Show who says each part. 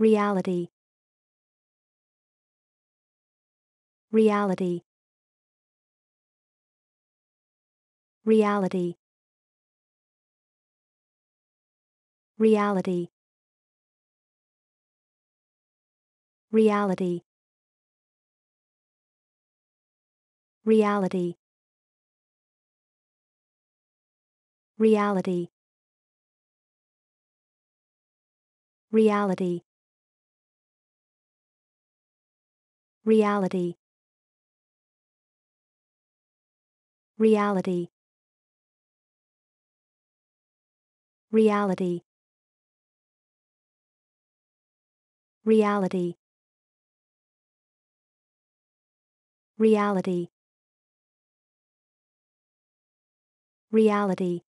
Speaker 1: reality reality reality reality reality reality reality reality reality reality reality reality reality reality